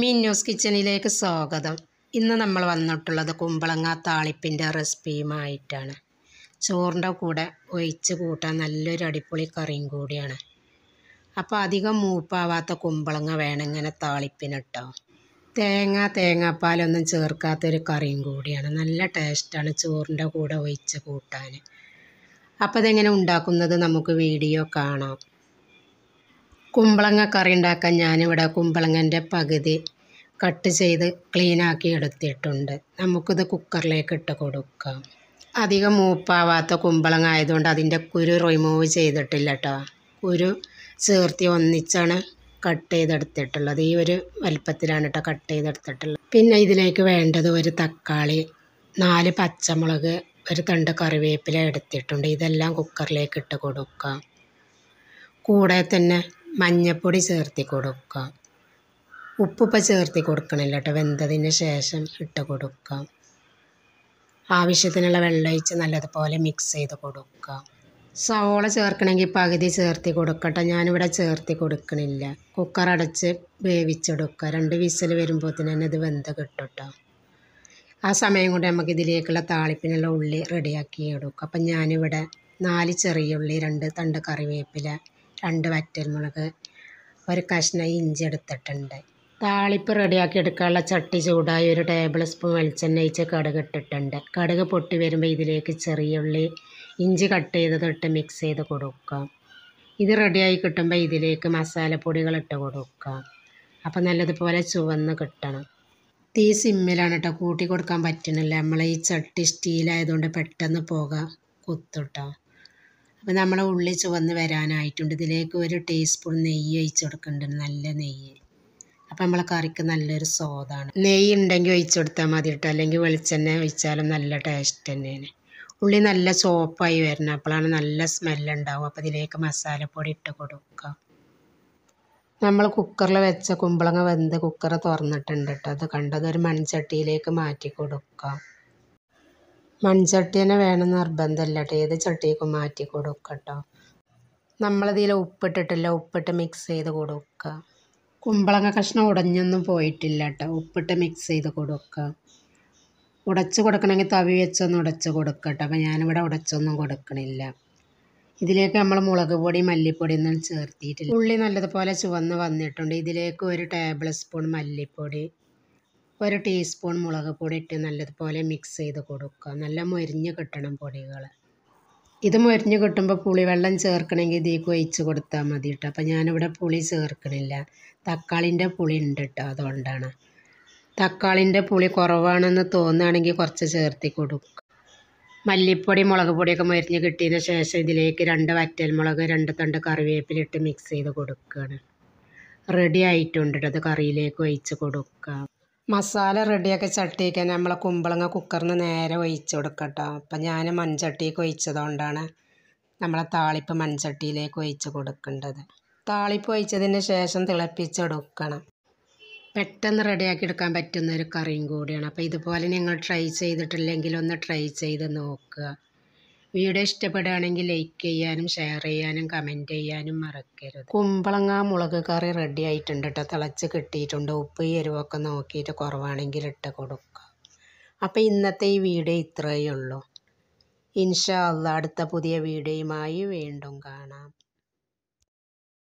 news കിച്ചണിലേക്ക് സ്വാഗതം ഇന്ന് നമ്മൾ വന്നിട്ടുള്ളത് കുമ്പളങ്ങ താളിപ്പിൻ്റെ റെസിപ്പിയുമായിട്ടാണ് ചോറിൻ്റെ കൂടെ ഒഴിച്ച് കൂട്ടാൻ നല്ലൊരു അടിപൊളി കറിയും കൂടിയാണ് അപ്പോൾ അധികം മൂപ്പാവാത്ത കുമ്പളങ്ങ വേണം ഇങ്ങനെ താളിപ്പിനിട്ടോ തേങ്ങ തേങ്ങാപ്പാലൊന്നും ചേർക്കാത്തൊരു കറിയും കൂടിയാണ് നല്ല ടേസ്റ്റാണ് ചോറിൻ്റെ കൂടെ ഒഴിച്ച് കൂട്ടാൻ അപ്പോൾ അതെങ്ങനെ ഉണ്ടാക്കുന്നത് നമുക്ക് വീഡിയോ കാണാം കുമ്പളങ്ങ കറി ഉണ്ടാക്കാൻ ഞാനിവിടെ കുമ്പളങ്ങൻ്റെ പകുതി കട്ട് ചെയ്ത് ക്ലീനാക്കി എടുത്തിട്ടുണ്ട് നമുക്കിത് കുക്കറിലേക്ക് ഇട്ട് കൊടുക്കാം അധികം മൂപ്പാവാത്ത കുമ്പളങ്ങ ആയതുകൊണ്ട് അതിൻ്റെ കുരു റിമൂവ് ചെയ്തിട്ടില്ല കേട്ടോ കുരു ചേർത്തി ഒന്നിച്ചാണ് കട്ട് ചെയ്തെടുത്തിട്ടുള്ളത് ഈ ഒരു വലിപ്പത്തിലാണ് കേട്ടോ കട്ട് ചെയ്തെടുത്തിട്ടുള്ളത് പിന്നെ ഇതിലേക്ക് വേണ്ടത് ഒരു തക്കാളി നാല് പച്ചമുളക് ഒരു തണ്ട് കറിവേപ്പില എടുത്തിട്ടുണ്ട് ഇതെല്ലാം കുക്കറിലേക്ക് ഇട്ട് കൊടുക്കാം കൂടെ തന്നെ മഞ്ഞൾപ്പൊടി ചേർത്ത് കൊടുക്കുക ഉപ്പുപ്പ ചേർത്ത് കൊടുക്കണില്ല കേട്ടോ വെന്തതിന് ശേഷം ഇട്ട് കൊടുക്കാം ആവശ്യത്തിനുള്ള വെള്ളം ഒഴിച്ച് നല്ലതുപോലെ മിക്സ് ചെയ്ത് കൊടുക്കുക സവോള ചേർക്കണമെങ്കിൽ പകുതി ചേർത്ത് കൊടുക്കട്ടെ ഞാനിവിടെ ചേർത്ത് കൊടുക്കണില്ല കുക്കർ അടച്ച് വേവിച്ചെടുക്കുക രണ്ട് വിസിൽ വരുമ്പോൾ തന്നെ ഇത് വെന്ത് കിട്ടും ആ സമയം കൊണ്ട് നമുക്ക് ഇതിലേക്കുള്ള താളിപ്പിനുള്ള ഉള്ളി റെഡിയാക്കി എടുക്കുക അപ്പം ഞാനിവിടെ നാല് ചെറിയ ഉള്ളി രണ്ട് തണ്ട് കറിവേപ്പില രണ്ട് വറ്റൽമുളക് ഒരു കഷ്ണം ഇഞ്ചി എടുത്തിട്ടുണ്ട് താളിപ്പ് റെഡിയാക്കി എടുക്കാനുള്ള ചട്ടി ചൂടായി ഒരു ടേബിൾ സ്പൂൺ വെളിച്ചെണ്ണ ഒഴിച്ച് കടുക് ഇട്ടിട്ടുണ്ട് കടുക് പൊട്ടി വരുമ്പോൾ ഇതിലേക്ക് ചെറിയ ഉള്ളി ഇഞ്ചി കട്ട് ചെയ്തതിട്ട് മിക്സ് ചെയ്ത് കൊടുക്കാം ഇത് റെഡിയായി കിട്ടുമ്പോൾ ഇതിലേക്ക് മസാലപ്പൊടികൾ ഇട്ട് കൊടുക്കാം അപ്പോൾ നല്ലതുപോലെ ചുവന്ന് കിട്ടണം തീ സിമ്മിലാണ് കേട്ടോ കൂട്ടി കൊടുക്കാൻ പറ്റണില്ല നമ്മൾ ഈ ചട്ടി സ്റ്റീലായതുകൊണ്ട് പെട്ടെന്ന് പോകാം കുത്തുട്ടോ അപ്പോൾ നമ്മളെ ഉള്ളി ചുവന്ന് വരാനായിട്ടുണ്ട് ഇതിലേക്ക് ഒരു ടീസ്പൂൺ നെയ്യ് ഒഴിച്ച് കൊടുക്കുന്നുണ്ട് നല്ല നെയ്യ് അപ്പോൾ നമ്മളെ കറിക്ക് നല്ലൊരു സ്വാദാണ് നെയ്യ് ഉണ്ടെങ്കിൽ ഒഴിച്ചു കൊടുത്താൽ മതി കേട്ടോ അല്ലെങ്കിൽ വെളിച്ചെണ്ണ ഒഴിച്ചാലും നല്ല ടേസ്റ്റ് തന്നെയാണ് ഉള്ളി നല്ല സോപ്പായി വരണം അപ്പോഴാണ് നല്ല സ്മെല്ലുണ്ടാവും അപ്പോൾ ഇതിലേക്ക് മസാലപ്പൊടി ഇട്ട് കൊടുക്കുക നമ്മൾ കുക്കറിൽ വെച്ച കുമ്പളങ്ങ വെന്ത് കുക്കർ തുറന്നിട്ടുണ്ട് കേട്ടോ അത് ഒരു മൺചട്ടിയിലേക്ക് മാറ്റി കൊടുക്കുക മൺചട്ടി തന്നെ വേണം നിർബന്ധമില്ല കേട്ടോ ഏത് ചട്ടിയൊക്കെ മാറ്റി കൊടുക്കുക കേട്ടോ നമ്മളതിൽ ഉപ്പിട്ടിട്ടില്ല ഉപ്പിട്ട് മിക്സ് ചെയ്ത് കൊടുക്കുക കുമ്പളങ്ങ കഷ്ണം ഉടഞ്ഞൊന്നും പോയിട്ടില്ല കേട്ടോ ഉപ്പിട്ട് മിക്സ് ചെയ്ത് കൊടുക്കുക ഉടച്ച് കൊടുക്കണമെങ്കിൽ തവി വെച്ചൊന്നും ഉടച്ച് കൊടുക്കുക കേട്ടോ അപ്പോൾ ഞാനിവിടെ ഉടച്ചൊന്നും കൊടുക്കണില്ല ഇതിലേക്ക് നമ്മൾ മുളക് പൊടി മല്ലിപ്പൊടി ഒന്നും ചേർത്തിയിട്ടില്ല ഉള്ളി നല്ലതുപോലെ ചുവന്ന് വന്നിട്ടുണ്ട് ഇതിലേക്ക് ഒരു ടേബിൾ സ്പൂൺ മല്ലിപ്പൊടി ഒരു ടീസ്പൂൺ മുളക് പൊടി ഇട്ട് നല്ലതുപോലെ മിക്സ് ചെയ്ത് കൊടുക്കുക നല്ല മൊരിഞ്ഞ് കിട്ടണം പൊടികൾ ഇത് മൊരിഞ്ഞ് കിട്ടുമ്പോൾ പുളിവെള്ളം ചേർക്കണമെങ്കിൽ ഇതിലേക്ക് ഒഴിച്ച് കൊടുത്താൽ മതി കേട്ടോ അപ്പം ഞാനിവിടെ പുളി ചേർക്കണില്ല തക്കാളിൻ്റെ പുളി ഉണ്ട് കേട്ടോ അതുകൊണ്ടാണ് തക്കാളിൻ്റെ പുളി കുറവാണെന്ന് തോന്നുകയാണെങ്കിൽ കുറച്ച് ചേർത്തി കൊടുക്കുക മല്ലിപ്പൊടി മുളക് പൊടിയൊക്കെ മരിഞ്ഞ് കിട്ടിയതിന് ശേഷം ഇതിലേക്ക് രണ്ട് വറ്റൽമുളക് രണ്ട് തണ്ട് കറിവേപ്പിലിട്ട് മിക്സ് ചെയ്ത് കൊടുക്കുകയാണ് റെഡി ആയിട്ടുണ്ട് അത് കറിയിലേക്ക് ഒഴിച്ച് കൊടുക്കുക മസാല റെഡിയാക്കി ചട്ടിക്ക് നമ്മളെ കുമ്പളങ്ങ കുക്കറിന് നേരെ ഒഴിച്ച് കൊടുക്കുക കേട്ടോ അപ്പം ഞാൻ മൺചട്ടിക്ക് ഒഴിച്ചതുകൊണ്ടാണ് നമ്മളെ താളിപ്പ് മൺചട്ടിയിലേക്ക് ഒഴിച്ച് കൊടുക്കേണ്ടത് താളിപ്പ് ഒഴിച്ചതിന് ശേഷം തിളപ്പിച്ചെടുക്കണം പെട്ടെന്ന് റെഡിയാക്കി എടുക്കാൻ പറ്റുന്ന ഒരു കറിയും കൂടിയാണ് അപ്പോൾ ഇതുപോലെ നിങ്ങൾ ട്രൈ ചെയ്തിട്ടില്ലെങ്കിൽ ഒന്ന് ട്രൈ ചെയ്ത് നോക്കുക വീഡിയോ ഇഷ്ടപ്പെടുകയാണെങ്കിൽ ലൈക്ക് ചെയ്യാനും ഷെയർ ചെയ്യാനും കമൻറ്റ് ചെയ്യാനും മറക്കരുത് കുമ്പളങ്ങ മുളക് കറി റെഡി ആയിട്ടുണ്ട് കേട്ടോ തിളച്ച് കിട്ടിയിട്ടുണ്ട് ഉപ്പ് എരിവൊക്കെ നോക്കിയിട്ട് കുറവാണെങ്കിൽ ഇട്ട് കൊടുക്കുക അപ്പോൾ ഇന്നത്തെ ഈ വീഡിയോ ഇത്രയേ ഉള്ളൂ ഇൻഷാ അള്ള അടുത്ത പുതിയ വീഡിയോയുമായി വീണ്ടും കാണാം